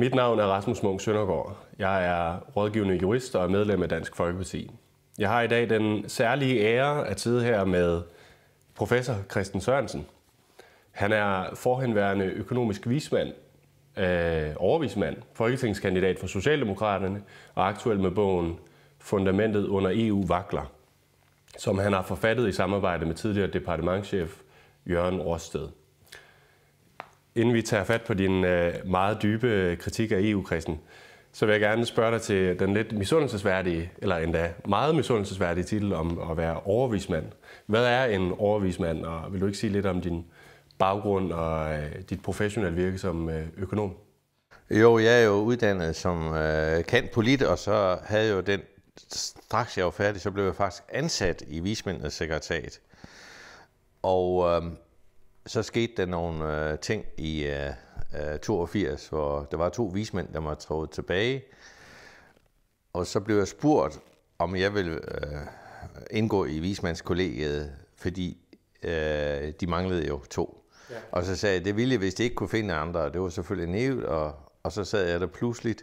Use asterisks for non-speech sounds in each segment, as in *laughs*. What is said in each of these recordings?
Mit navn er Rasmus Munk Søndergaard. Jeg er rådgivende jurist og medlem af Dansk Folkeparti. Jeg har i dag den særlige ære at sidde her med professor Christen Sørensen. Han er forhenværende økonomisk vismand, øh, overvismand, folketingskandidat for Socialdemokraterne og aktuel med bogen Fundamentet under EU vakler, som han har forfattet i samarbejde med tidligere departementschef Jørgen Rosted. Inden vi tager fat på din øh, meget dybe kritik af EU-krisen, så vil jeg gerne spørge dig til den lidt misundelsesværdige, eller endda meget misundelsesværdige titel om at være overvismand. Hvad er en overvismand, og vil du ikke sige lidt om din baggrund og øh, dit professionelle virke som øh, økonom? Jo, jeg er jo uddannet som øh, kant polit, og så havde jeg jo den, straks jeg var færdig, så blev jeg faktisk ansat i vismændets sekretariat. Og øh, så skete der nogle øh, ting i øh, 82, øh, hvor der var to vismænd, der var trådt tilbage. Og så blev jeg spurgt, om jeg ville øh, indgå i vismandskollegiet, fordi øh, de manglede jo to. Ja. Og så sagde jeg, det ville jeg, hvis de ikke kunne finde andre. Det var selvfølgelig nævnt, og, og så sad jeg der pludseligt.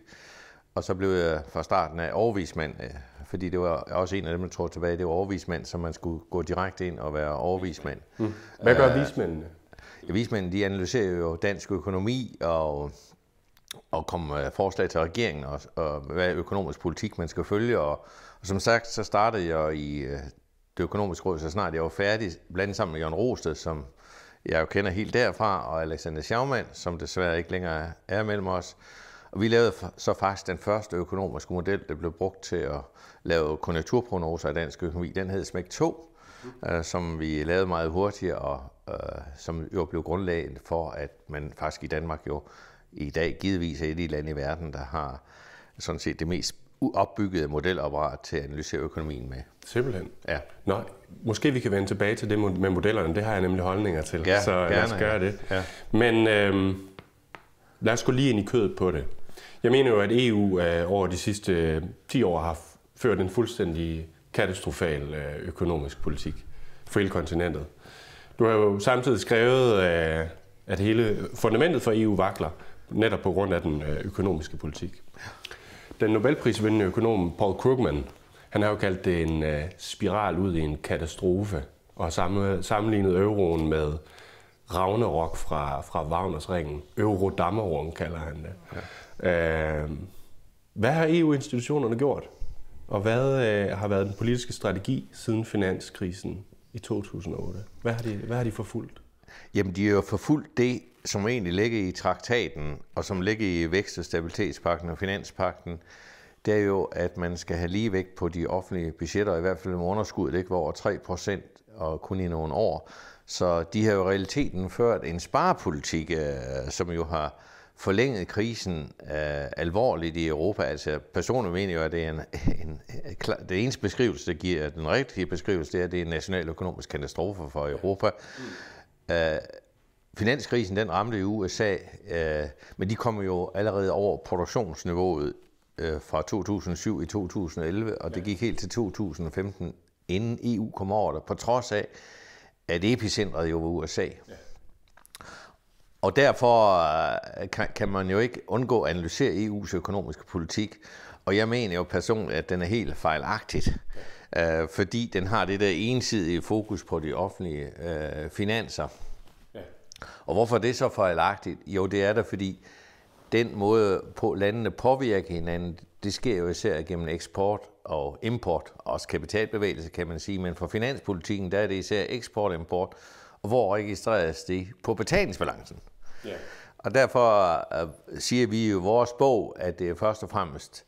Og så blev jeg fra starten af overvismand, øh, fordi det var også en af dem, der tror tilbage, det var overvismand, så man skulle gå direkte ind og være overvismand. Mm. Hvad gør øh, vismændene? Vismændene de analyserer jo dansk økonomi og, og kommer med forslag til regeringen og, og hvad økonomisk politik man skal følge. Og, og som sagt, så startede jeg i øh, det økonomiske råd, så snart jeg var færdig, blandt sammen med Jørgen Rosted, som jeg jo kender helt derfra, og Alexander Schaumann, som desværre ikke længere er mellem os. Og vi lavede så faktisk den første økonomiske model, der blev brugt til at lave konjunkturprognoser i dansk økonomi. Den hed SMæk 2, øh, som vi lavede meget hurtigt, og øh, som jo blev grundlaget for, at man faktisk i Danmark jo i dag givetvis er et af de lande i verden, der har sådan set det mest opbyggede modelapparat til at analysere økonomien med. Simpelthen? Ja. Nå, måske vi kan vende tilbage til det med modellerne. Det har jeg nemlig holdninger til, ja, så gerne, lad os gøre ja. det. Ja. Men øh, lad os gå lige ind i kødet på det. Jeg mener jo, at EU øh, over de sidste 10 øh, år har ført en fuldstændig katastrofal øh, økonomisk politik for hele kontinentet. Du har jo samtidig skrevet, øh, at hele fundamentet for EU vakler, netop på grund af den øh, økonomiske politik. Den Nobelprisvindende økonom Paul Krugman, han har jo kaldt det en spiral ud i en katastrofe, og sammenlignet euroen med Ragnarok fra, fra Wagners ringen. Eurodammerung kalder han det. Ja. Øh, hvad har EU-institutionerne gjort? Og hvad øh, har været den politiske strategi siden finanskrisen i 2008? Hvad har de, hvad har de forfulgt? Jamen, de har jo forfulgt det, som egentlig ligger i traktaten, og som ligger i vækst- og stabilitetspakten og finanspakten, det er jo, at man skal have ligevægt på de offentlige budgetter, i hvert fald med underskuddet ikke var over 3 procent, og kun i nogle år. Så de har jo i realiteten ført en sparepolitik, øh, som jo har forlænget krisen øh, alvorligt i Europa. Altså personligt mener jeg, at det er en, en, en, det eneste beskrivelse, der giver den rigtige beskrivelse, det er, at det er en national økonomisk katastrofe for Europa. Mm. Øh, finanskrisen den ramte i USA, øh, men de kom jo allerede over produktionsniveauet øh, fra 2007 i 2011, og det gik helt til 2015, inden EU kom over det, på trods af, at epicentret jo var USA. Ja. Og derfor øh, kan, kan man jo ikke undgå at analysere EU's økonomiske politik. Og jeg mener jo personligt, at den er helt fejlagtigt, øh, fordi den har det der ensidige fokus på de offentlige øh, finanser. Ja. Og hvorfor er det så fejlagtigt? Jo, det er der, fordi den måde, på landene påvirker hinanden, det sker jo især gennem eksport og import, også kapitalbevægelse kan man sige, men for finanspolitikken, der er det især eksport og import, hvor registreres det på betalingsbalancen. Ja. Og derfor øh, siger vi i vores bog, at det er først og fremmest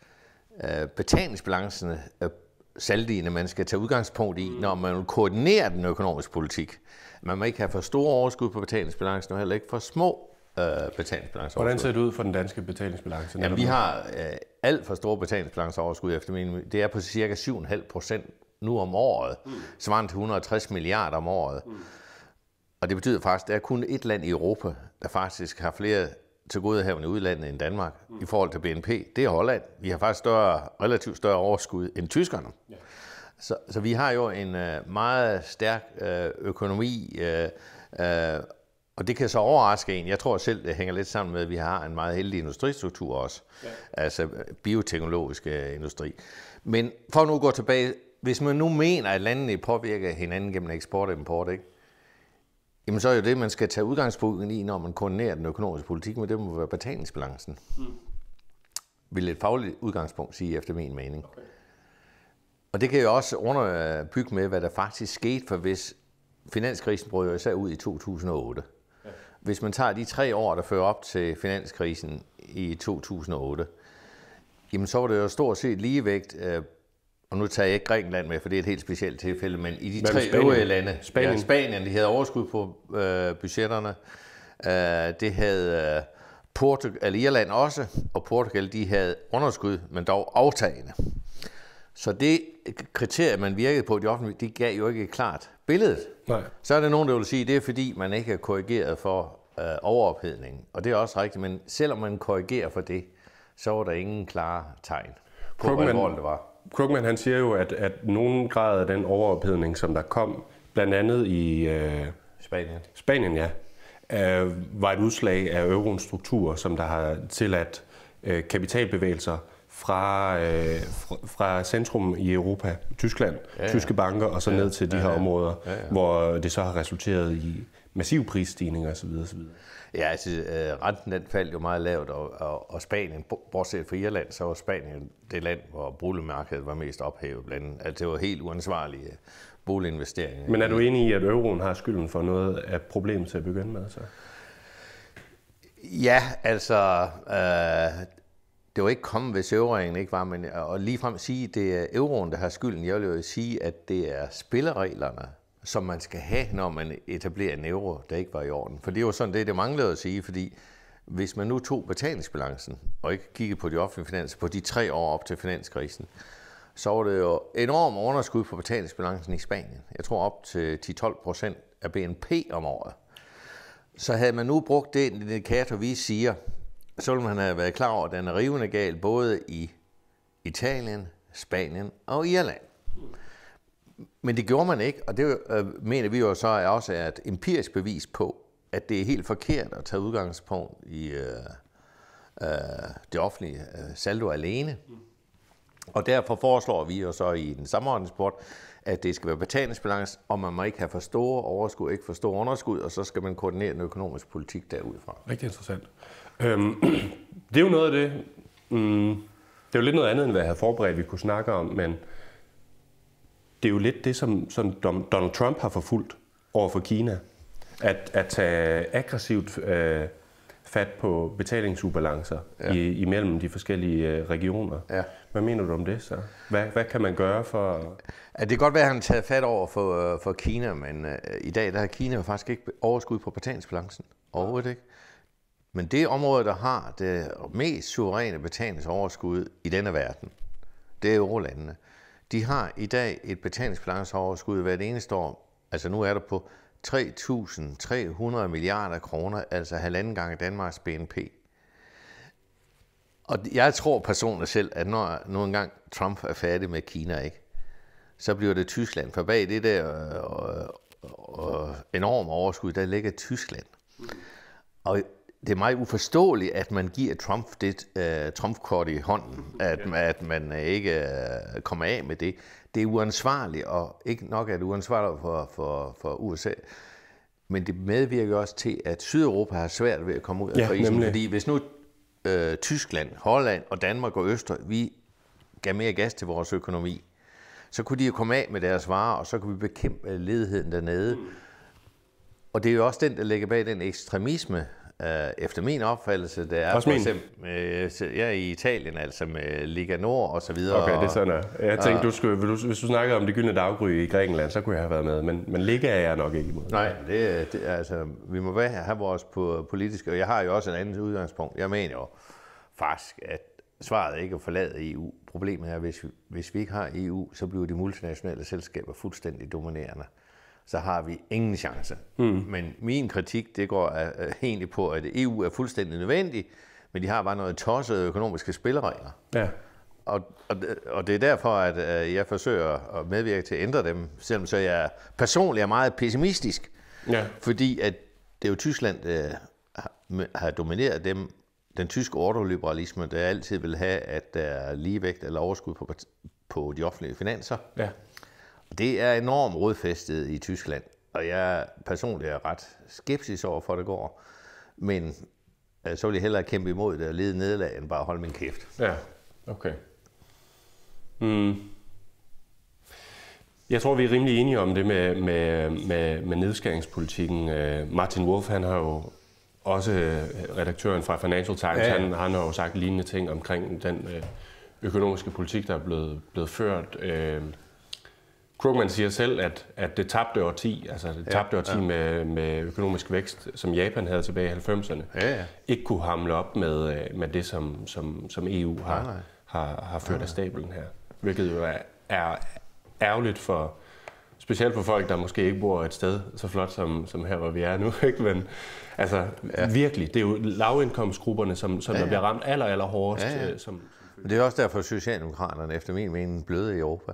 uh, betalingsbalancen øh, saldigene, man skal tage udgangspunkt i, mm. når man koordinerer den økonomiske politik. Man må ikke have for store overskud på betalingsbalancen, og heller ikke for små øh, betalingsbalanceoverskud. Hvordan ser det ud for den danske betalingsbalance? Jamen, vi har øh, alt for store betalingsbalanceoverskud, efter min Det er på cirka 7,5 procent nu om året, mm. svarende til 160 milliarder om året. Mm. Og det betyder faktisk, at der er kun et land i Europa, der faktisk har flere til gode i udlandet end Danmark mm. i forhold til BNP. Det er Holland. Vi har faktisk større, relativt større overskud end tyskerne. Ja. Så, så vi har jo en øh, meget stærk øh, økonomi, øh, øh, og det kan så overraske en. Jeg tror selv, det hænger lidt sammen med, at vi har en meget heldig industristruktur også. Ja. Altså bioteknologisk øh, industri. Men for at nu at gå tilbage, hvis man nu mener, at landene påvirker hinanden gennem eksport og import, ikke? Jamen så er jo det, man skal tage udgangspunkt i, når man koordinerer den økonomiske politik, men det må være betalingsbalancen. Mm. Vil et fagligt udgangspunkt sige, efter min mening. Okay. Og det kan jo også underbygge med, hvad der faktisk skete, for hvis finanskrisen brød jo især ud i 2008. Ja. Hvis man tager de tre år, der fører op til finanskrisen i 2008, jamen så var det jo stort set ligevægt øh, og nu tager jeg ikke Grækenland med, for det er et helt specielt tilfælde, men i de tre Spanien? øvrige lande, Spanien. Ja, Spanien, de havde overskud på øh, budgetterne, øh, det havde øh, Irland også, og Portugal de havde underskud, men dog aftagende. Så det kriterie, man virkede på de det offentlige, det gav jo ikke et klart billede. Nej. Så er der nogen, der vil sige, at det er fordi, man ikke er korrigeret for øh, overophedning. Og det er også rigtigt, men selvom man korrigerer for det, så var der ingen klare tegn på, hvor alvorligt det var. Krugman han siger jo, at, at nogen grad af den overophedning, som der kom, blandt andet i øh, Spanien. Spanien, ja, øh, var et udslag af euroens struktur, som der har tilladt øh, kapitalbevægelser, fra, øh, fra, fra centrum i Europa, Tyskland, ja, ja. tyske banker, og så ja, ned til de ja, her områder, ja, ja. hvor det så har resulteret i massiv prisstigninger osv. osv. Ja, altså øh, renten den faldt jo meget lavt, og, og, og Spanien, bortset fra Irland, så var Spanien det land, hvor boligmarkedet var mest ophævet blandt andet. Altså det var helt uansvarlige boliginvesteringer. Men er du enig i, at euroen har skylden for noget af problemet til at begynde med? Så? Ja, altså, øh, det var ikke kommet, hvis euroen ikke var, men og ligefrem sige, at det er euroen, der har skylden. Jeg vil jo sige, at det er spillereglerne, som man skal have, når man etablerer en euro, der ikke var i orden. For det var sådan det, det manglede at sige, fordi hvis man nu tog betalingsbalancen og ikke kiggede på de offentlige finanser på de tre år op til finanskrisen, så var det jo enormt underskud på betalingsbalancen i Spanien. Jeg tror op til 10-12 procent af BNP om året. Så havde man nu brugt det indikator, vi siger, så vil man have været klar over, at den er rivende gal både i Italien, Spanien og Irland. Men det gjorde man ikke, og det øh, mener vi jo så er også er et empirisk bevis på, at det er helt forkert at tage udgangspunkt i øh, øh, det offentlige øh, saldo alene. Mm. Og derfor foreslår vi jo så i den samordningsport, sport, at det skal være betalingsbalance, og man må ikke have for store overskud, ikke for store underskud, og så skal man koordinere den økonomiske politik derudfra. Rigtig interessant. Øhm, *clears throat* det er jo noget af det, mm, det er jo lidt noget andet, end hvad jeg havde forberedt, vi kunne snakke om, men det er jo lidt det, som, som Donald Trump har forfulgt over for Kina. At, at tage aggressivt øh, fat på betalingsubalancer ja. i, imellem de forskellige øh, regioner. Ja. Hvad mener du om det så? Hvad, hvad kan man gøre for... Ja, det kan godt være, at han tager fat over for, øh, for Kina, men uh, i dag der har Kina faktisk ikke overskud på betalingsbalancen. Overhovedet ikke. Men det område, der har det mest suveræne betalingsoverskud i denne verden, det er eurolandene. De har i dag et betalingsbalanceoverskud hvert eneste år. Altså nu er der på 3.300 milliarder kroner, altså halvanden gang Danmarks BNP. Og jeg tror personligt selv, at når nu engang Trump er færdig med Kina, ikke, så bliver det Tyskland. For bag det der og, og, og enorme overskud, der ligger Tyskland. Og det er meget uforståeligt, at man giver Trump det uh, Trump-kort i hånden, at, at man ikke uh, kommer af med det det er uansvarligt, og ikke nok er det uansvarligt for, for, for USA, men det medvirker også til, at Sydeuropa har svært ved at komme ud af ja, krisen. Nemlig. Fordi hvis nu øh, Tyskland, Holland og Danmark og Øster, vi gav mere gas til vores økonomi, så kunne de jo komme af med deres varer, og så kunne vi bekæmpe ledigheden dernede. Mm. Og det er jo også den, der ligger bag den ekstremisme, øh, efter min opfattelse, det er for eksempel øh, ja, i Italien, altså med Liga Nord og så videre. Okay, det er sådan, at jeg tænkte, du skulle, hvis, du, hvis du snakkede om det gyldne daggry i Grækenland, så kunne jeg have været med, men, men Liga er jeg nok ikke imod. Nej, det, det, altså, vi må være, have vores politiske, og jeg har jo også et andet udgangspunkt. Jeg mener jo faktisk, at svaret ikke at forlade EU. Problemet er, at hvis, hvis vi ikke har EU, så bliver de multinationale selskaber fuldstændig dominerende så har vi ingen chance. Mm. Men min kritik, det går egentlig på, at EU er fuldstændig nødvendig, men de har bare noget tossede økonomiske spilleregler. Ja. Og, og, og det er derfor, at øh, jeg forsøger at medvirke til at ændre dem, selvom så jeg personligt er meget pessimistisk. Ja. Fordi at det er jo Tyskland, der har domineret dem, den tyske ordoliberalisme, der altid vil have, at der er ligevægt eller overskud på, på de offentlige finanser. Ja det er enormt rodfæstet i Tyskland, og jeg personligt er ret skeptisk over for, det går. Men øh, så vil jeg hellere kæmpe imod det og lede nederlag, end bare holde min kæft. Ja, okay. Mm. Jeg tror, vi er rimelig enige om det med, med, med, med nedskæringspolitikken. Øh, Martin Wolf, han har jo også øh, redaktøren fra Financial Times, ja, ja. Han, han har jo sagt lignende ting omkring den økonomiske politik, der er blevet, blevet ført. Krugman siger selv, at, at det tabte årti, altså det tabte ja, årti ja. Med, med økonomisk vækst, som Japan havde tilbage i 90'erne, ja, ja. ikke kunne hamle op med, øh, med det, som, som, som EU har, har, har ført af stablen her. Hvilket jo er, er ærgerligt for, specielt for folk, der måske ikke bor et sted så flot som, som her, hvor vi er nu. *laughs* Ikke? Men altså, ja. virkelig, det er jo lavindkomstgrupperne, som, som ja, ja. bliver ramt aller, aller hårdest. Ja, ja. Som, øh, som... Men det er også derfor, at Socialdemokraterne efter min mening bløde i Europa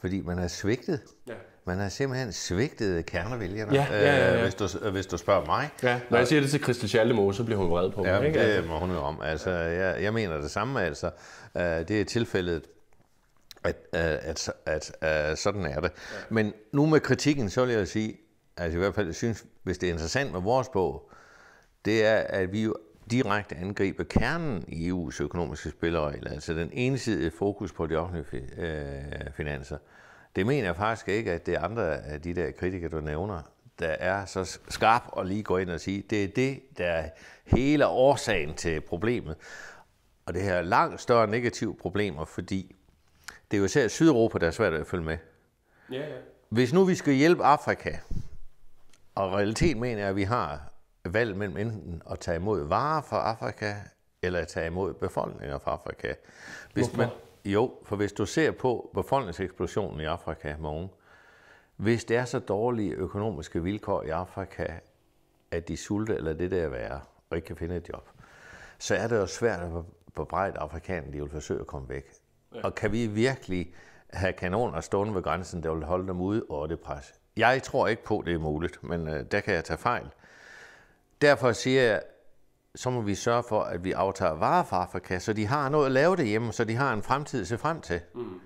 fordi man har svigtet. Ja. Man har simpelthen svigtet kernevælgerne, ja, ja, ja, ja. Øh, hvis, du, øh, hvis du spørger mig. Ja, når jeg siger det til Christel Schaldemose, så bliver hun vred på mig. Ja, ikke? det altså. må hun jo om. Altså, jeg, jeg mener det samme. Altså. Øh, det er tilfældet at, øh, at, at, at sådan er det. Ja. Men nu med kritikken, så vil jeg sige, at altså i hvert fald synes, hvis det er interessant med vores bog, det er, at vi jo direkte angribe kernen i EU's økonomiske spilleregler, altså den ensidige fokus på de offentlige øh, finanser. Det mener jeg faktisk ikke, at det er andre af de der kritikere, du nævner, der er så skarp og lige går ind og siger, det er det, der er hele årsagen til problemet. Og det her langt større negative problemer, fordi det er jo især Sydeuropa, der er svært at følge med. Ja, ja. Hvis nu vi skal hjælpe Afrika, og realitet mener jeg, at vi har valg mellem enten at tage imod varer fra Afrika, eller at tage imod befolkninger fra Afrika. Hvis man, jo, for hvis du ser på befolkningseksplosionen i Afrika, morgen, hvis det er så dårlige økonomiske vilkår i Afrika, at de sulter eller det der være, og ikke kan finde et job, så er det jo svært at bebrejde afrikanerne, de vil forsøge at komme væk. Ja. Og kan vi virkelig have kanoner stående ved grænsen, der vil holde dem ude og det pres? Jeg tror ikke på, at det er muligt, men øh, der kan jeg tage fejl. Derfor siger jeg, så må vi sørge for, at vi aftager varer fra Afrika, så de har noget at lave derhjemme, så de har en fremtid at se frem til. Mm.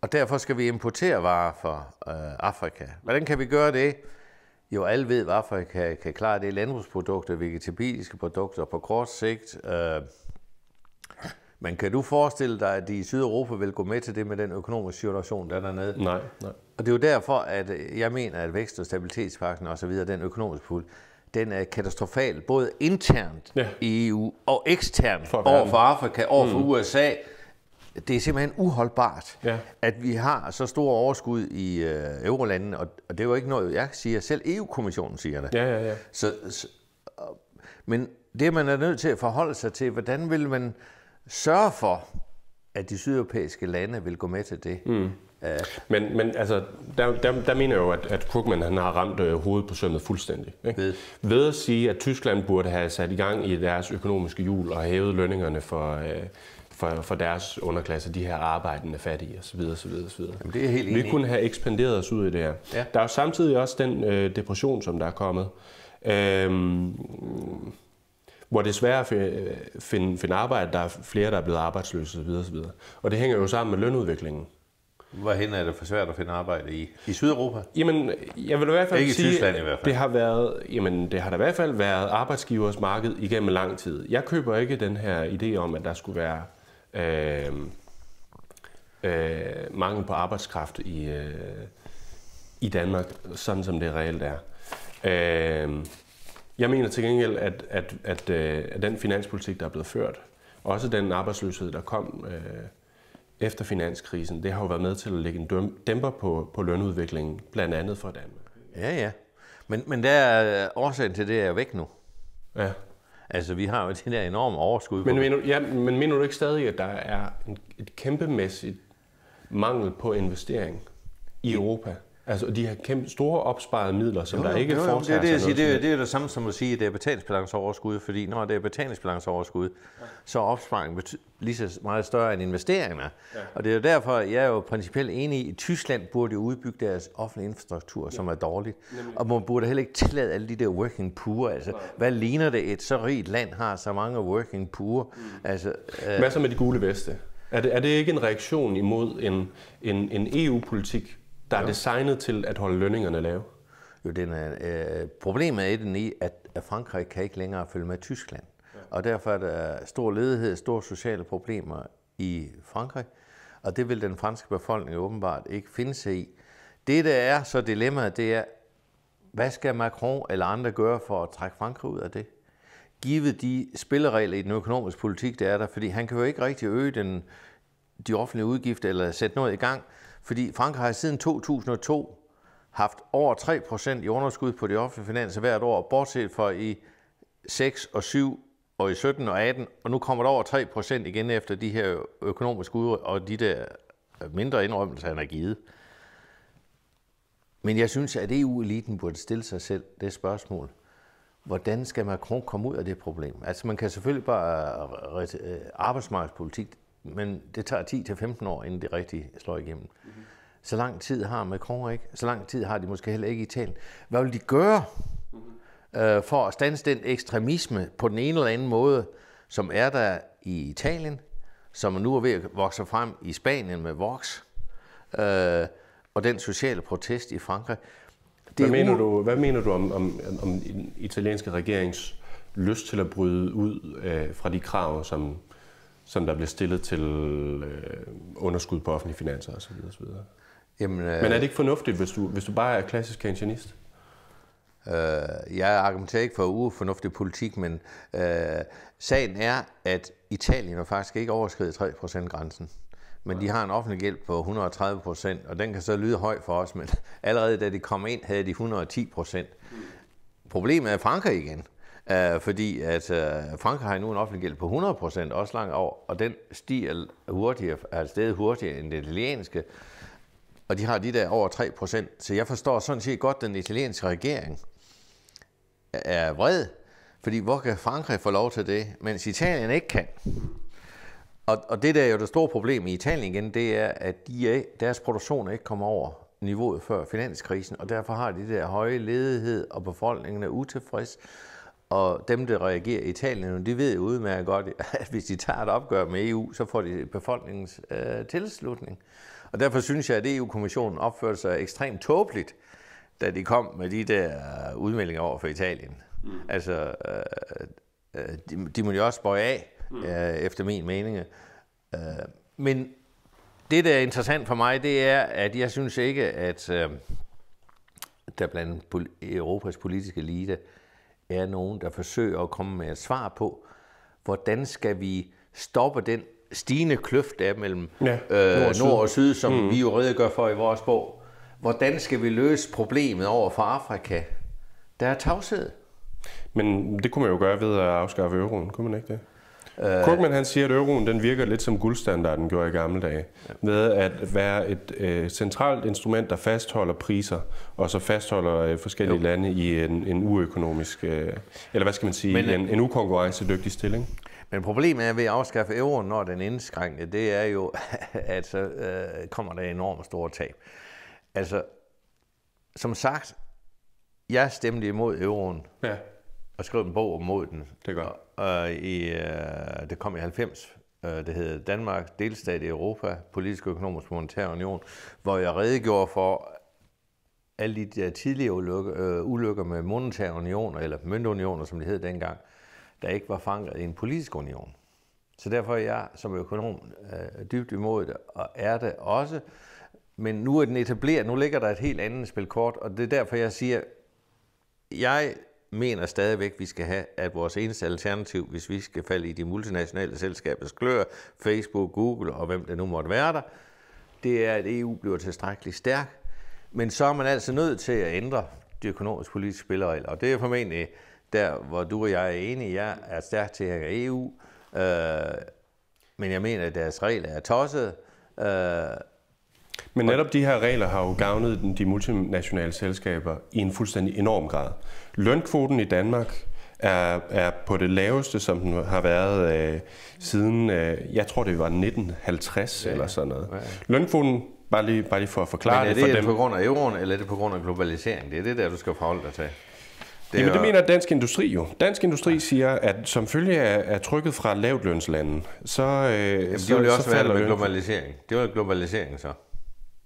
Og derfor skal vi importere varer fra øh, Afrika. Hvordan kan vi gøre det? Jo, alle ved, at Afrika kan klare. Det landbrugsprodukter, vegetabiliske produkter på kort sigt. Øh, men kan du forestille dig, at de i Sydeuropa vil gå med til det med den økonomiske situation, der er dernede? Nej, nej. Og det er jo derfor, at jeg mener, at vækst- og så osv., den økonomiske pul, den er katastrofal, både internt ja. i EU og eksternt for over for Afrika, over for mm. USA. Det er simpelthen uholdbart, ja. at vi har så store overskud i øh, eurolandene, og, og det er jo ikke noget, jeg siger. Selv EU-kommissionen siger det. Ja, ja, ja. Så, så, men det, man er nødt til at forholde sig til, hvordan vil man sørge for, at de sydeuropæiske lande vil gå med til det? Mm. Uh, Men, men altså, der, der, der mener jeg jo, at, at Krugman han har ramt øh, hovedet på sømmet fuldstændig. Ikke? Ved. Ved at sige, at Tyskland burde have sat i gang i deres økonomiske hjul og hævet lønningerne for, øh, for, for deres underklasse, de her arbejdende fattige osv. osv., osv. Jamen, det er helt Vi kunne have ekspanderet os ud i det her. Ja. Der er jo samtidig også den øh, depression, som der er kommet. Øhm, hvor det er svært at øh, finde, finde arbejde, der er flere, der er blevet arbejdsløse osv. osv. Og det hænger jo sammen med lønudviklingen. Hvorhen er det for svært at finde arbejde i? I Sydeuropa? Jamen, jeg vil i hvert fald Ikke sige, i Tyskland i hvert fald. Det har, været, jamen, det har da i hvert fald været arbejdsgivers marked igennem lang tid. Jeg køber ikke den her idé om, at der skulle være øh, øh, mangel på arbejdskraft i, øh, i Danmark, sådan som det reelt er. Øh, jeg mener til gengæld, at, at, at, at, øh, at den finanspolitik, der er blevet ført, også den arbejdsløshed, der kom... Øh, efter finanskrisen, det har jo været med til at lægge en dæmper på, på lønudviklingen, blandt andet for Danmark. Ja, ja. Men, men der er øh, årsagen til det er væk nu. Ja. Altså, vi har jo det der enorme overskud. Men, mener, ja, men mener du ikke stadig, at der er en, et kæmpemæssigt mangel på investering i Europa? Altså de her kæmpe store opsparede midler, som jo, der ikke jo, jo, foretager det, det, sig det, noget. Det, det er det samme som at sige, at det er betalingsbalanceoverskud, fordi når det er betalingsbalanceoverskud, ja. så er opsparingen lige så meget større end investeringerne. Ja. Og det er jo derfor, jeg er jo principielt enig i, at Tyskland burde udbygge deres offentlige infrastruktur, ja. som er dårligt. Nemlig. Og man burde heller ikke tillade alle de der working poor. Altså, ja. hvad ligner det, et så rigt land har så mange working poor? Mm. Altså, øh... Hvad så med de gule veste? Er det, er det ikke en reaktion imod en, en, en EU-politik, der er jo. designet til at holde lønningerne lave. Jo, den er, øh, problemet er den i, at, Frankrig kan ikke længere følge med Tyskland. Ja. Og derfor er der stor ledighed, store sociale problemer i Frankrig. Og det vil den franske befolkning åbenbart ikke finde sig i. Det, der er så dilemmaet, det er, hvad skal Macron eller andre gøre for at trække Frankrig ud af det? Givet de spilleregler i den økonomiske politik, der er der, fordi han kan jo ikke rigtig øge den, de offentlige udgifter eller sætte noget i gang, fordi Frankrig har siden 2002 haft over 3% i underskud på de offentlige finanser hvert år, bortset fra i 6 og 7 og i 17 og 18, og nu kommer der over 3% igen efter de her økonomiske ud og de der mindre indrømmelser, han har givet. Men jeg synes, at EU-eliten burde stille sig selv det spørgsmål. Hvordan skal Macron komme ud af det problem? Altså man kan selvfølgelig bare øh, arbejdsmarkedspolitik, men det tager 10-15 år, inden det rigtig slår igennem. Mm-hmm. Så lang tid har Macron ikke, så lang tid har de måske heller ikke i talen. Hvad vil de gøre mm-hmm. øh, for at stande den ekstremisme på den ene eller anden måde, som er der i Italien, som nu er ved at vokse frem i Spanien med Vox, øh, og den sociale protest i Frankrig. Det hvad, mener du, hvad mener du om, om, om den italienske regerings lyst til at bryde ud øh, fra de krav, som som der bliver stillet til øh, underskud på offentlige finanser osv. osv. Jamen, øh, Men er det ikke fornuftigt, hvis du, hvis du bare er klassisk kantianist? Øh, jeg argumenterer ikke for ufornuftig politik, men øh, sagen er, at Italien har faktisk ikke overskrevet 3%-grænsen. Men ja. de har en offentlig gæld på 130 procent, og den kan så lyde høj for os, men *laughs* allerede da de kom ind, havde de 110 procent. Hmm. Problemet er Frankrig igen. Øh, fordi at øh, Frankrig har nu en offentlig gæld på 100% også langt over, og den stiger hurtigere, er et hurtigere end det italienske. Og de har de der over 3%. Så jeg forstår sådan set godt, den italienske regering er vred, fordi hvor kan Frankrig få lov til det, mens Italien ikke kan? Og, og det der er jo det store problem i Italien igen, det er, at de er, deres produktion ikke kommer over niveauet før finanskrisen, og derfor har de der høje ledighed, og befolkningen er utilfreds, og dem, der reagerer i Italien nu, de ved jo udmærket godt, at hvis de tager et opgør med EU, så får de befolkningens øh, tilslutning. Og derfor synes jeg, at EU-kommissionen opførte sig ekstremt tåbeligt, da de kom med de der øh, udmeldinger over for Italien. Mm. Altså, øh, øh, de, de må jo også bøje af, mm. øh, efter min mening. Øh, men det, der er interessant for mig, det er, at jeg synes ikke, at øh, der blandt Europas politiske elite er nogen, der forsøger at komme med et svar på, hvordan skal vi stoppe den stigende kløft der mellem ja, øh, nord, og nord og syd, som mm. vi jo redegør for i vores bog. Hvordan skal vi løse problemet over for Afrika? Der er tavshed. Men det kunne man jo gøre ved at afskaffe euroen, kunne man ikke det? Øh, Krugman han siger, at euroen den virker lidt som guldstandarden gjorde i gamle dage, ja. med at være et øh, centralt instrument, der fastholder priser, og så fastholder øh, forskellige jo. lande i en, en uøkonomisk, øh, eller hvad skal man sige, Men, øh, en, en ukonkurrencedygtig stilling. Men problemet er ved at afskaffe euroen, når den indskrænker, det er jo, *laughs* at så øh, kommer der enormt store tab. Altså, som sagt, jeg stemte imod euroen, ja. og skrev en bog mod den. Det gør øh, i, øh, det kom i 90, øh, det hed Danmark, delstat i Europa, politisk, økonomisk, monetær union, hvor jeg redegjorde for alle de der tidligere ulykker, øh, ulykker med monetær unioner, eller møntunioner, som det hed dengang, der ikke var fanget i en politisk union. Så derfor er jeg som økonom øh, dybt imod det, og er det også. Men nu er den etableret, nu ligger der et helt andet spil kort, og det er derfor, jeg siger, jeg mener stadigvæk, at vi skal have, at vores eneste alternativ, hvis vi skal falde i de multinationale selskabers klør, Facebook, Google og hvem det nu måtte være der, det er, at EU bliver tilstrækkeligt stærk. Men så er man altså nødt til at ændre de økonomiske politiske spilleregler. Og det er formentlig der, hvor du og jeg er enige. Jeg er stærkt til af EU, øh, men jeg mener, at deres regler er tosset. Øh, men netop de her regler har jo gavnet de multinationale selskaber i en fuldstændig enorm grad. Lønkvoten i Danmark er, er på det laveste, som den har været øh, siden, øh, jeg tror det var 1950 ja, eller sådan noget. Ja. Lønkvoten, bare lige, bare lige for at forklare er det, det for dem. er det på grund af euroen, eller er det på grund af globalisering? Det er det der, du skal forholde dig til. Det Jamen, det mener Dansk Industri jo. Dansk Industri ja. siger, at som følge af, af trykket fra lavt lønslande, så øh, Jamen, det så, jo også så med globalisering. Det var globalisering så.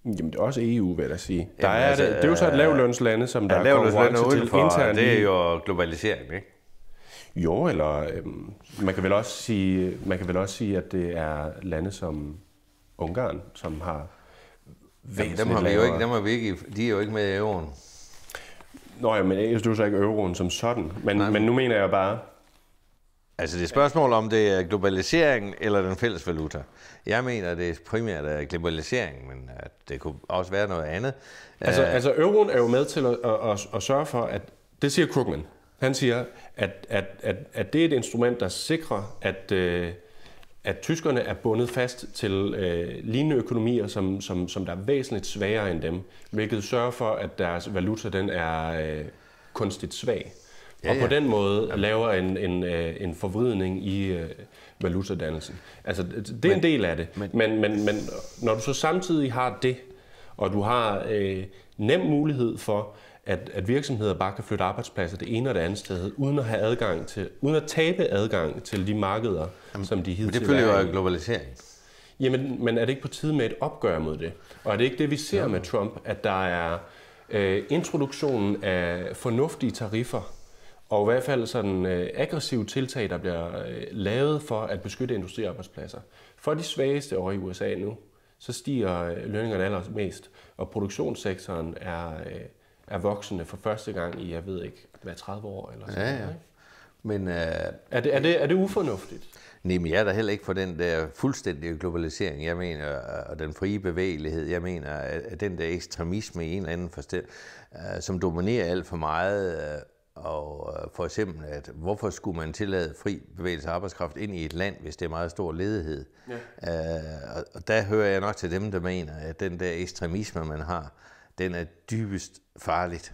Jamen, det er også EU, vil jeg sige. Der Jamen, er, altså, det, det er jo så et lavlønslande, som der er konkurrence til internt. Det er e jo globalisering, ikke? Jo, eller øhm, man, kan vel også sige, man kan vel også sige, at det er lande som Ungarn, som har Jamen, dem har vi jo ikke, dem har vi ikke, de er jo ikke med i euroen. Nå ja, men det er jo så ikke euroen som sådan. Men, Nej. men nu mener jeg bare, Altså det er spørgsmål, om det er globalisering eller den fælles valuta. Jeg mener, det er primært er øh, globaliseringen, men at øh, det kunne også være noget andet. Altså, uh, altså euroen er jo med til at, at, at, at sørge for, at det siger Krugman. Han siger, at, at, at, at det er et instrument, der sikrer, at, at tyskerne er bundet fast til uh, lignende økonomier, som, som, som der er væsentligt svagere end dem, hvilket sørger for, at deres valuta den er uh, kunstigt svag ja, og på den måde Jamen. laver en, en, øh, en forvridning i øh, valutadannelsen. Altså, det er men, en del af det. Men, men, men, men når du så samtidig har det, og du har øh, nem mulighed for, at, at virksomheder bare kan flytte arbejdspladser det ene og det andet sted, uden at have adgang til, uden at tabe adgang til de markeder, Jamen, som de hidtil Men det følger jo globalisering. Jamen, men er det ikke på tide med et opgør mod det? Og er det ikke det, vi ser ja. med Trump, at der er øh, introduktionen af fornuftige tariffer, og i hvert fald sådan øh, aggressive tiltag, der bliver øh, lavet for at beskytte industriarbejdspladser. For de svageste over i USA nu, så stiger øh, lønningerne allermest, og produktionssektoren er, øh, er voksende for første gang i, jeg ved ikke, hvad 30 år eller sådan ja, ja. Ikke? Men, øh, er, det, er, det, er det ufornuftigt? Nej, men jeg er da heller ikke for den der fuldstændige globalisering, jeg mener, øh, og den frie bevægelighed, jeg mener, at den der ekstremisme i en eller anden forstand, øh, som dominerer alt for meget, og øh, for eksempel, at hvorfor skulle man tillade fri bevægelse af arbejdskraft ind i et land, hvis det er meget stor ledighed? Ja. Øh, og der hører jeg nok til dem, der mener, at den der ekstremisme, man har, den er dybest farligt.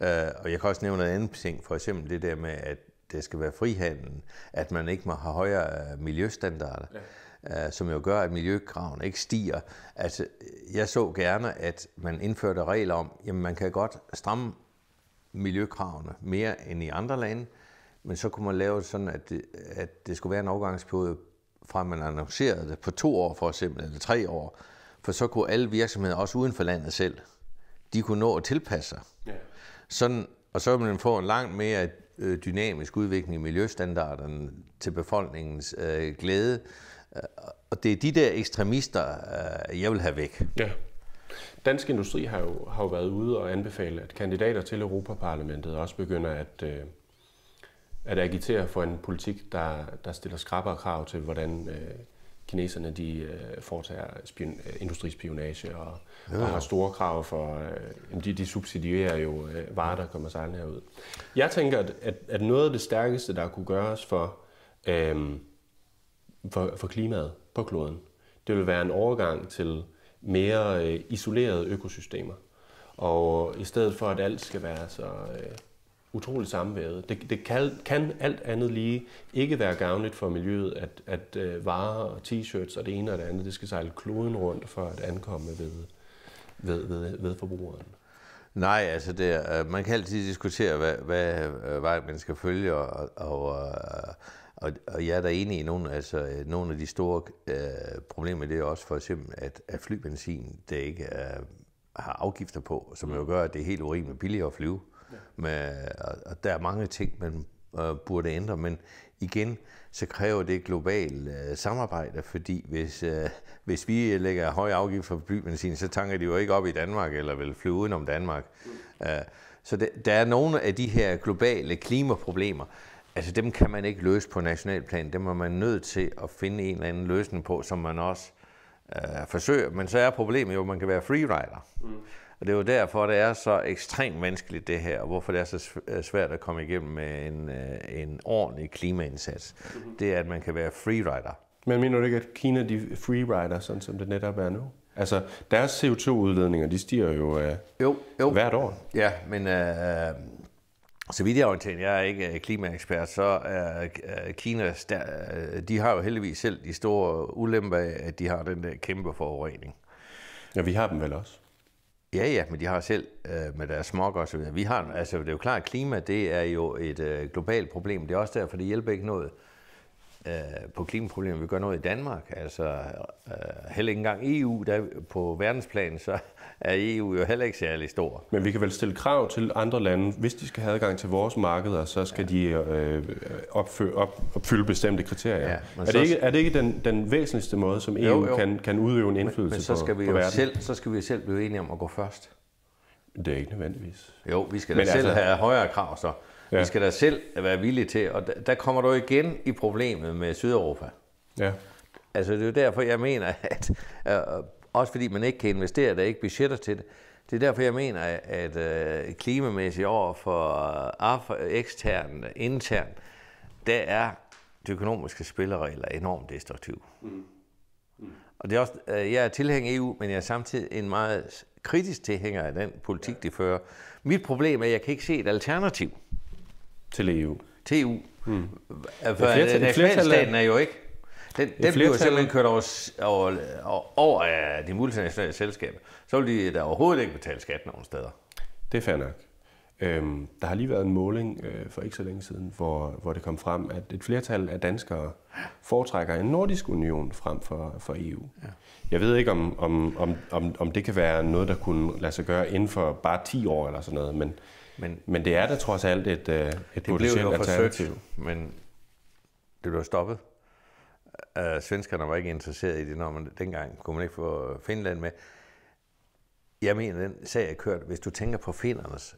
Ja. Øh, og jeg kan også nævne en andet ting, for eksempel det der med, at det skal være frihandel, at man ikke må have højere øh, miljøstandarder. Ja øh, som jo gør, at miljøkraven ikke stiger. Altså, jeg så gerne, at man indførte regler om, at man kan godt stramme miljøkravene mere end i andre lande, men så kunne man lave det sådan, at det, at det skulle være en overgangsperiode fra man annoncerede det på to år for eksempel, eller tre år, for så kunne alle virksomheder, også uden for landet selv, de kunne nå at tilpasse sig. Ja. Sådan, og så ville man få en langt mere øh, dynamisk udvikling i miljøstandarderne til befolkningens øh, glæde. Øh, og det er de der ekstremister, øh, jeg vil have væk. Ja. Dansk Industri har jo, har jo været ude og anbefale, at kandidater til Europaparlamentet også begynder at, øh, at agitere for en politik, der, der stiller skrappere krav til, hvordan øh, kineserne de øh, foretager spion, industrispionage og, ja. og har store krav for, de, de subsidierer jo varer, der kommer sejlende herud. Jeg tænker, at, at, noget af det stærkeste, der kunne gøres for, øhm, for, for klimaet på kloden, det vil være en overgang til mere øh, isolerede økosystemer. Og i stedet for, at alt skal være så øh, utroligt sammenvævet. Det, det kan, kan alt andet lige ikke være gavnligt for miljøet, at, at øh, varer og t-shirts og det ene og det andet, det skal sejle kloden rundt for at ankomme ved, ved, ved, ved forbrugeren. Nej, altså det er, øh, man kan altid diskutere, hvad, hvad øh, vej man skal følge, og, og øh, og, og jeg er der enig i nogle, altså, øh, nogle af de store øh, problemer, det er også for eksempel, at, at flybenzin, det ikke er, har afgifter på, som jo mm. gør, at det er helt urimeligt billigere at flyve. Ja. Med, og, og der er mange ting, man øh, burde ændre, men igen, så kræver det globalt øh, samarbejde, fordi hvis, øh, hvis vi lægger høje afgifter på flybenzin, så tanker de jo ikke op i Danmark, eller vil flyve udenom Danmark. Mm. Øh, så det, der er nogle af de her globale klimaproblemer, altså dem kan man ikke løse på nationalplan. Dem er man nødt til at finde en eller anden løsning på, som man også øh, forsøger. Men så er problemet jo, at man kan være freerider. Mm. Og det er jo derfor, det er så ekstremt vanskeligt det her, og hvorfor det er så øh, svært at komme igennem med en, øh, en ordentlig klimaindsats. Mm-hmm. Det er, at man kan være freerider. Men mener du ikke, at Kina de freerider, sådan som det netop er nu? Altså, deres CO2-udledninger, de stiger jo, øh, jo, jo. hvert år. Ja, men øh, så vidt jeg er orienteret, jeg er ikke øh, klimaekspert, så er øh, Kina, øh, de har jo heldigvis selv de store ulemper af, at de har den der kæmpe forurening. Ja, vi har dem vel også? Ja, ja, men de har selv øh, med deres smog og så videre. Vi har, altså, det er jo klart, at klima det er jo et øh, globalt problem. Det er også derfor, det hjælper ikke noget øh, på klimaproblemet, vi gør noget i Danmark. Altså, øh, heller ikke engang EU, der på verdensplan, så er EU jo heller ikke særlig stor. Men vi kan vel stille krav til andre lande, hvis de skal have adgang til vores markeder, så skal ja. de øh, opføre, op, opfylde bestemte kriterier. Ja, er, det så... ikke, er det ikke den, den væsentligste måde, som EU jo, jo. Kan, kan udøve en indflydelse men, men så skal på, vi på verden? Selv, så skal vi jo selv blive enige om at gå først. Det er ikke nødvendigvis. Jo, vi skal da men selv altså, have højere krav så. Ja. Vi skal da selv være villige til, og der, kommer du igen i problemet med Sydeuropa. Ja. Altså det er jo derfor, jeg mener, *laughs* at øh, også fordi man ikke kan investere, der er ikke budgetter til det, det er derfor, jeg mener, at øh, klimamæssigt over for øh, Afrika, ekstern, intern, der er de økonomiske spilleregler enormt destruktive. Mm. mm. Og det er også, jeg er tilhænger af EU, men jeg er samtidig en meget kritisk tilhænger af den politik, de fører. Mit problem er, at jeg kan ikke se et alternativ. Til EU. Til EU. Hmm. For ja, nationalstaten er jo ikke... Den, den bliver bliver simpelthen kørt over, over, over af de multinationale selskaber. Så vil de da overhovedet ikke betale skat nogen steder. Det er fair nok. Øhm, der har lige været en måling øh, for ikke så længe siden, hvor, hvor det kom frem, at et flertal af danskere foretrækker en nordisk union frem for, for EU. Ja. Jeg ved ikke, om, om, om, om, om det kan være noget, der kunne lade sig gøre inden for bare 10 år eller sådan noget, men, men, men det er da trods alt et, øh, et det potentielt blev alternativ. Forsøgt, men det blev stoppet. Uh, svenskerne var ikke interesseret i det, når man dengang kunne man ikke få øh, Finland med. Jeg mener, den sag er kørt. Hvis du tænker på finnernes,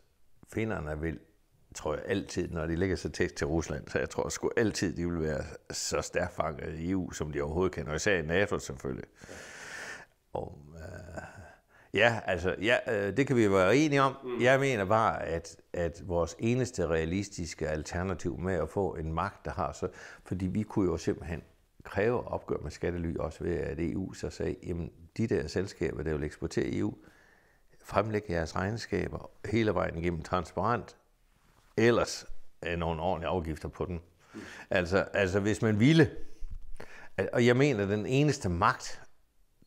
finnerne vil, tror jeg altid, når de lægger sig tæt til Rusland, så jeg tror sgu altid, de vil være så stærkt fanget i EU, som de overhovedet kan, og især i NATO selvfølgelig. Og, uh, Ja, altså, ja, øh, det kan vi være enige om. Mm. Jeg mener bare, at, at vores eneste realistiske alternativ med at få en magt, der har så... Fordi vi kunne jo simpelthen kræve opgør med skattely, også ved at EU så sagde, jamen de der selskaber, der vil eksportere EU, fremlæg jeres regnskaber hele vejen igennem transparent, ellers er nogle ordentlige afgifter på den. Mm. Altså, altså hvis man ville, og jeg mener, at den eneste magt,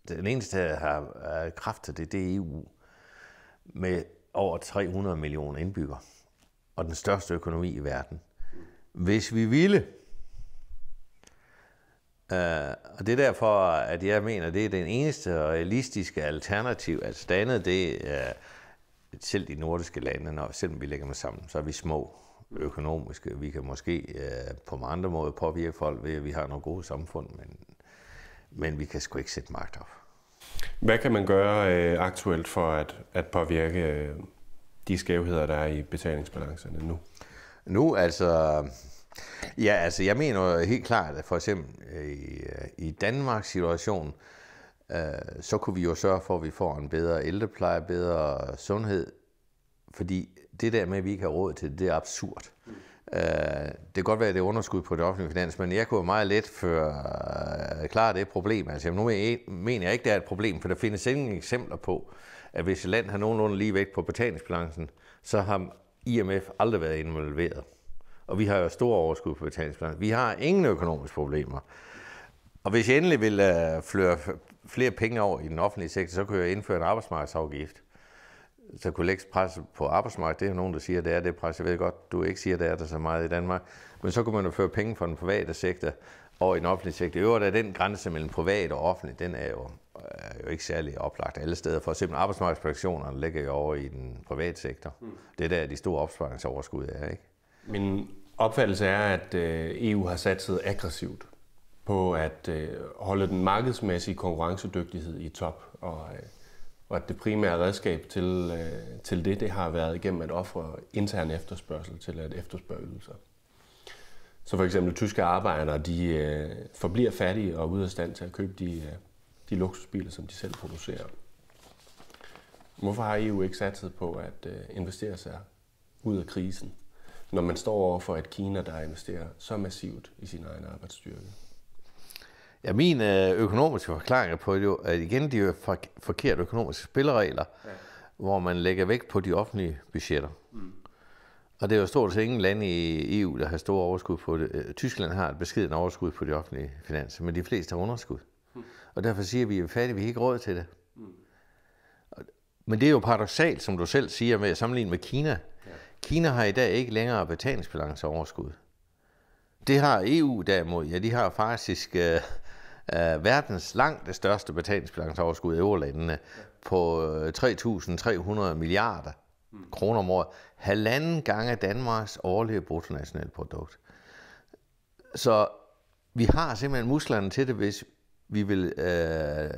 den eneste, der har, øh, kraft til det, det er EU med over 300 millioner indbyggere og den største økonomi i verden. Hvis vi ville, Uh, og det er derfor, at jeg mener, at det er den eneste realistiske alternativ. at standet det er selv de nordiske lande, når, selvom vi lægger dem sammen, så er vi små økonomiske. Vi kan måske uh, på andre måder påvirke folk ved, at vi har nogle gode samfund, men men vi kan sgu ikke sætte magt op. Hvad kan man gøre øh, aktuelt for at, at påvirke øh, de skævheder, der er i betalingsbalancerne nu? Nu altså... Ja, altså jeg mener helt klart, at for eksempel øh, i, øh, i Danmarks situation, øh, så kunne vi jo sørge for, at vi får en bedre ældrepleje, bedre sundhed, fordi det der med, at vi ikke har råd til det, det er absurd. Mm. Øh, det kan godt være, at det er underskud på det offentlige finans, men jeg kunne meget let for at øh, klare det problem. Altså, nu mener jeg ikke, det er et problem, for der findes ingen eksempler på, at hvis et land har nogenlunde lige vægt på betalingsbalancen, så har IMF aldrig været involveret. Og vi har jo store overskud på betalingsbalancen. Vi har ingen økonomiske problemer. Og hvis jeg endelig vil øh, flere penge over i den offentlige sektor, så kunne jeg indføre en arbejdsmarkedsafgift så kunne lægge pres på arbejdsmarkedet, det er nogen, der siger, det er det pres. Jeg ved godt, du ikke siger, det er der så meget i Danmark. Men så kunne man jo føre penge fra den private sektor over i den offentlige sektor. I øvrigt er den grænse mellem privat og offentlig, den er jo, er jo ikke særlig oplagt alle steder. For eksempel arbejdsmarkedspensionerne ligger jo over i den private sektor. Hmm. Det Det der er de store opsparingsoverskud er, ikke? Min opfattelse er, at øh, EU har satset aggressivt på at øh, holde den markedsmæssige konkurrencedygtighed i top. Og øh, og at det primære redskab til, øh, til det, det har været igennem at ofre intern efterspørgsel til at efterspørge ydelser. Så for eksempel tyske arbejdere, de øh, forbliver fattige og ude af stand til at købe de, øh, de luksusbiler, som de selv producerer. Hvorfor har EU ikke satset på at øh, investere sig ud af krisen, når man står over for et Kina, der investerer så massivt i sin egen arbejdsstyrke? Ja, min øh, økonomiske forklaring på det, jo, at igen, de er jo forkerte økonomiske spilleregler, ja. hvor man lægger vægt på de offentlige budgetter. Mm. Og det er jo stort set ingen lande i EU, der har store overskud på det. Øh, Tyskland har et beskeden overskud på de offentlige finanser, men de fleste har underskud. Mm. Og derfor siger vi, at vi er fattige, vi har ikke råd til det. Mm. Men det er jo paradoxalt, som du selv siger, med at sammenligne med Kina. Ja. Kina har i dag ikke længere betalingsbalanceoverskud. Det har EU derimod. Ja, de har faktisk øh, øh, verdens langt det største betalingsbalanceoverskud i eurolandene på 3.300 øh, milliarder kroner om året. Halvanden gange Danmarks årlige produkt. Så vi har simpelthen musklerne til det, hvis vi vil øh,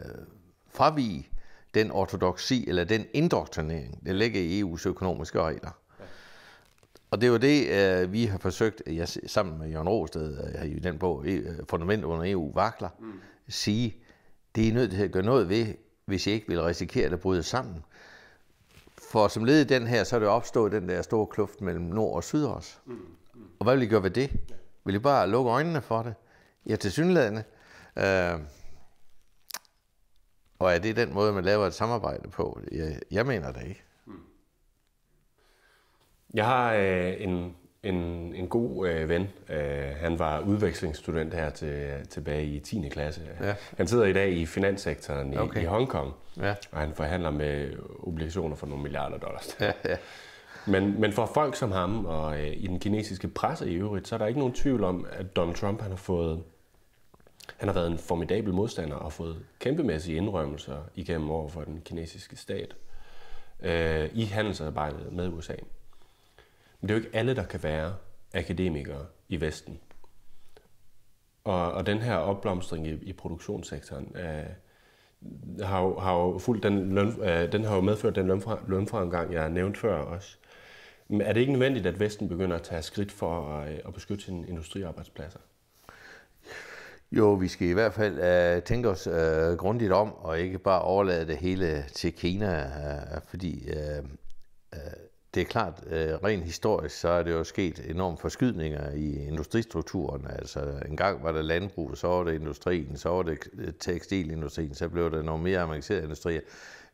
fravige den ortodoksi eller den indoktrinering, der ligger i EU's økonomiske regler. Og det er jo det, øh, vi har forsøgt, jeg, sammen med Jørgen Rosted, øh, i den bog, e, øh, Fundament under EU vakler, mm. sige, det er I nødt til at gøre noget ved, hvis I ikke vil risikere, at det bryder sammen. For som led i den her, så er det opstået den der store kluft mellem nord og syd også. Mm. Mm. Og hvad vil I gøre ved det? Vil I bare lukke øjnene for det? Ja, til synlædende. Øh, og er det den måde, man laver et samarbejde på? Jeg, jeg mener det ikke. Jeg har øh, en, en, en god øh, ven. Øh, han var udvekslingsstudent her til, tilbage i 10. klasse. Ja. Han sidder i dag i finanssektoren i, okay. i Hongkong, ja. og han forhandler med obligationer for nogle milliarder dollars. Ja, ja. Men, men for folk som ham og øh, i den kinesiske presse i øvrigt, så er der ikke nogen tvivl om, at Donald Trump han har fået han har været en formidabel modstander og fået kæmpemæssige indrømmelser igennem over for den kinesiske stat øh, i handelsarbejdet med USA. Men det er jo ikke alle, der kan være akademikere i Vesten. Og, og den her opblomstring i, i produktionssektoren øh, har, jo, har jo fuldt den, løn, øh, den har jo medført den lønfra, lønfremgang, jeg nævnte før også. Men er det ikke nødvendigt, at Vesten begynder at tage skridt for at, øh, at beskytte sine industriarbejdspladser? Jo, vi skal i hvert fald øh, tænke os øh, grundigt om, og ikke bare overlade det hele til Kina, øh, fordi øh, øh, det er klart, øh, rent historisk, så er det jo sket enorme forskydninger i industristrukturen. Altså en gang var det landbrug, så var det industrien, så var det øh, tekstilindustrien, så blev det nogle mere avancerede industrier.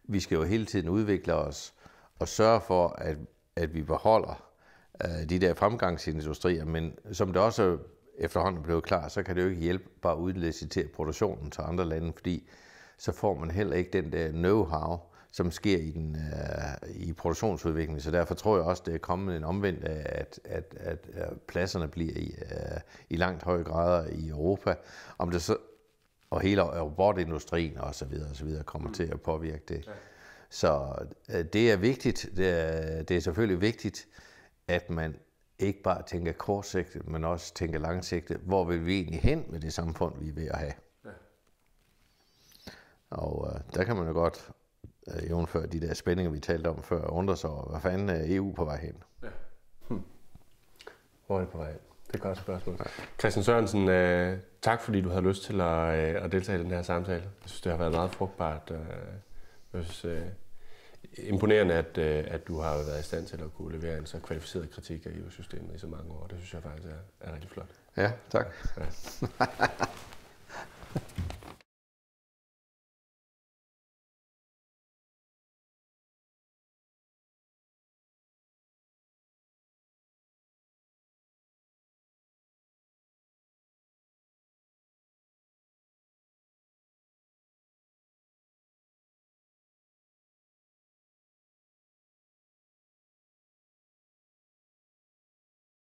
Vi skal jo hele tiden udvikle os og sørge for, at, at vi beholder øh, de der fremgangsindustrier, men som det også efterhånden blev klart, så kan det jo ikke hjælpe bare at udlicitere produktionen til andre lande, fordi så får man heller ikke den der know-how, som sker i, den, øh, i produktionsudviklingen. Så derfor tror jeg også, det er kommet en omvendt, at, at, at, at pladserne bliver i, øh, i langt høj grad i Europa. Om det så, og hele robotindustrien så videre kommer mm. til at påvirke det. Ja. Så øh, det er vigtigt. Det er, det er selvfølgelig vigtigt, at man ikke bare tænker kortsigtet, men også tænker langsigtet. Hvor vil vi egentlig hen med det samfund, vi er ved at have? Ja. Og øh, der kan man jo godt øh, før de der spændinger, vi talte om før, undrer sig over, hvad fanden er EU på vej hen? Ja. Hm. Hvor er det på vej hen? Det er et godt spørgsmål. Ja. Christian Sørensen, øh, tak fordi du havde lyst til at, øh, at deltage i den her samtale. Jeg synes, det har været meget frugtbart. Øh, jeg synes, øh, imponerende, at, øh, at du har været i stand til at kunne levere en så kvalificeret kritik af EU-systemet i så mange år. Det synes jeg faktisk er, er rigtig flot. Ja, tak. Ja. *laughs*